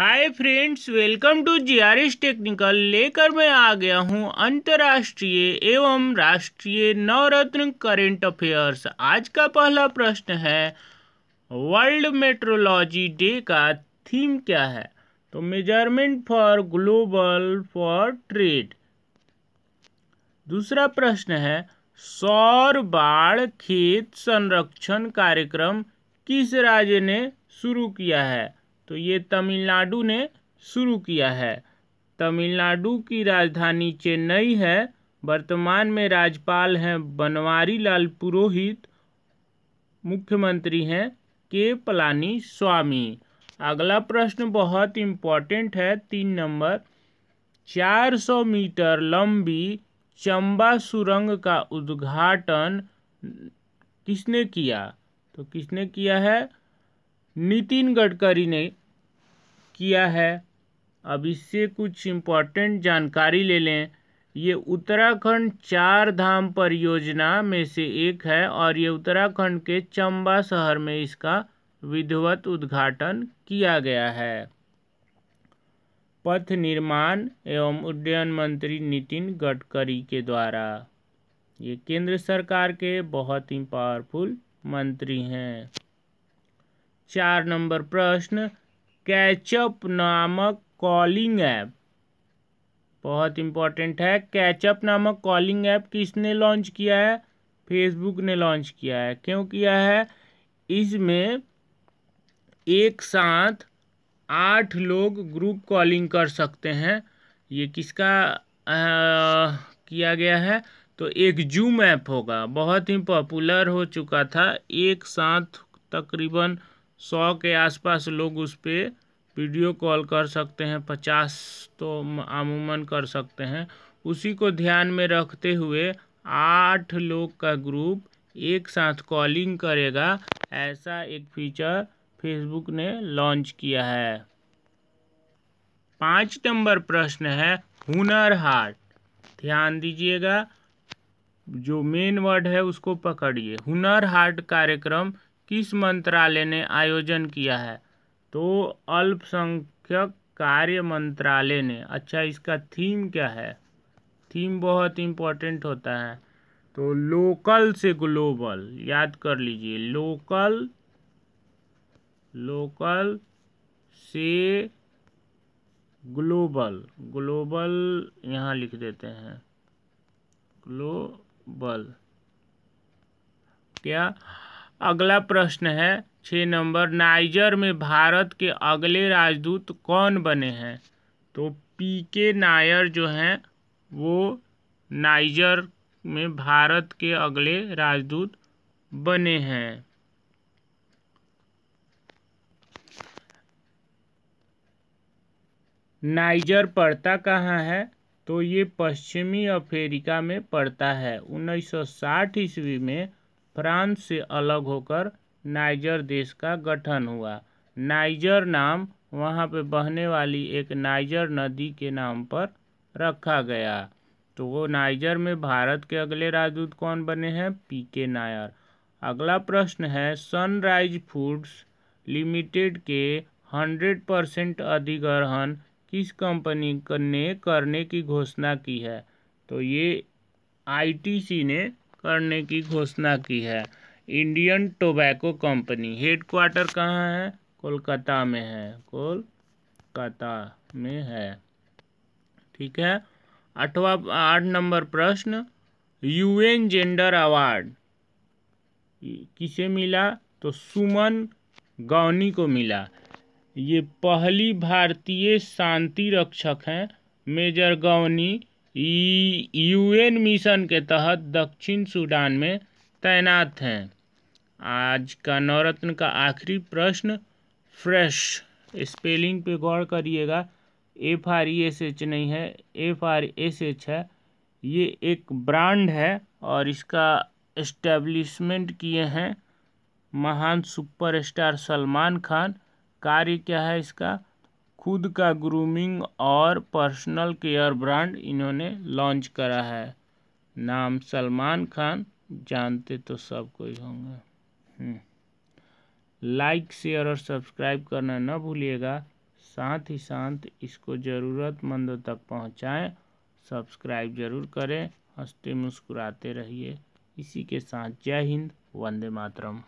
Hi friends welcome to GRS technical लेकर मैं आ गया हूँ अंतर्राष्ट्रीय एवं राष्ट्रीय नवरत्न करेंट अफेयर्स आज का पहला प्रश्न है वर्ल्ड मेट्रोलॉजी डे का थीम क्या है तो measurement for global for trade दूसरा प्रश्न है सौर बाढ़ खेत संरक्षण कार्यक्रम किस राज्य ने शुरू किया है तो ये तमिलनाडु ने शुरू किया है तमिलनाडु की राजधानी चेन्नई है वर्तमान में राज्यपाल हैं बनवारी लाल पुरोहित मुख्यमंत्री हैं के पलानी स्वामी अगला प्रश्न बहुत इम्पॉर्टेंट है तीन नंबर 400 मीटर लंबी चंबा सुरंग का उद्घाटन किसने किया तो किसने किया है नितिन गडकरी ने किया है अब इससे कुछ इम्पोर्टेंट जानकारी ले लें ये उत्तराखंड चार धाम परियोजना में से एक है और ये उत्तराखंड के चंबा शहर में इसका विधिवत उद्घाटन किया गया है पथ निर्माण एवं उड्डयन मंत्री नितिन गडकरी के द्वारा ये केंद्र सरकार के बहुत ही पावरफुल मंत्री हैं चार नंबर प्रश्न कैचअप नामक कॉलिंग ऐप बहुत इंपॉर्टेंट है कैचअप नामक कॉलिंग ऐप किसने लॉन्च किया है फेसबुक ने लॉन्च किया है क्यों किया है इसमें एक साथ आठ लोग ग्रुप कॉलिंग कर सकते हैं ये किसका आ, किया गया है तो एक जूम ऐप होगा बहुत ही पॉपुलर हो चुका था एक साथ तकरीबन सौ के आसपास लोग उस पर वीडियो कॉल कर सकते हैं पचास तो अमूमन कर सकते हैं उसी को ध्यान में रखते हुए आठ लोग का ग्रुप एक साथ कॉलिंग करेगा ऐसा एक फीचर फेसबुक ने लॉन्च किया है पाँच नंबर प्रश्न है हुनर हाट ध्यान दीजिएगा जो मेन वर्ड है उसको पकड़िए हुनर हाट कार्यक्रम किस मंत्रालय ने आयोजन किया है तो अल्पसंख्यक कार्य मंत्रालय ने अच्छा इसका थीम क्या है थीम बहुत इम्पोर्टेंट होता है तो लोकल से ग्लोबल याद कर लीजिए लोकल लोकल से ग्लोबल ग्लोबल यहाँ लिख देते हैं ग्लोबल क्या अगला प्रश्न है छः नंबर नाइजर में भारत के अगले राजदूत कौन बने हैं तो पी के नायर जो हैं वो नाइजर में भारत के अगले राजदूत बने हैं नाइजर पड़ता कहाँ है तो ये पश्चिमी अफ्रीका में पड़ता है 1960 ईस्वी में फ्रांस से अलग होकर नाइजर देश का गठन हुआ नाइजर नाम वहाँ पे बहने वाली एक नाइजर नदी के नाम पर रखा गया तो वो नाइजर में भारत के अगले राजदूत कौन बने हैं पी के नायर अगला प्रश्न है सनराइज फूड्स लिमिटेड के हंड्रेड परसेंट अधिग्रहण किस कंपनी ने करने की घोषणा की है तो ये आईटीसी ने करने की घोषणा की है इंडियन टोबैको कंपनी हेडक्वार्टर कहाँ है कोलकाता में है कोलकाता में है ठीक है आठवा आठ नंबर प्रश्न यूएन जेंडर अवार्ड किसे मिला तो सुमन गौनी को मिला ये पहली भारतीय शांति रक्षक हैं मेजर गौनी यूएन मिशन के तहत दक्षिण सूडान में तैनात हैं आज का नवरत्न का आखिरी प्रश्न फ्रेश स्पेलिंग पे गौर करिएगा F R E S H नहीं है एफ आर एस एच है ये एक ब्रांड है और इसका इस्टेब्लिशमेंट किए हैं महान सुपरस्टार सलमान खान कार्य क्या है इसका खुद का ग्रूमिंग और पर्सनल केयर ब्रांड इन्होंने लॉन्च करा है नाम सलमान खान जानते तो सब कोई होंगे हम्म। लाइक शेयर और सब्सक्राइब करना न भूलिएगा साथ ही साथ इसको ज़रूरतमंदों तक पहुंचाएं सब्सक्राइब ज़रूर करें हंसते मुस्कुराते रहिए इसी के साथ जय हिंद वंदे मातरम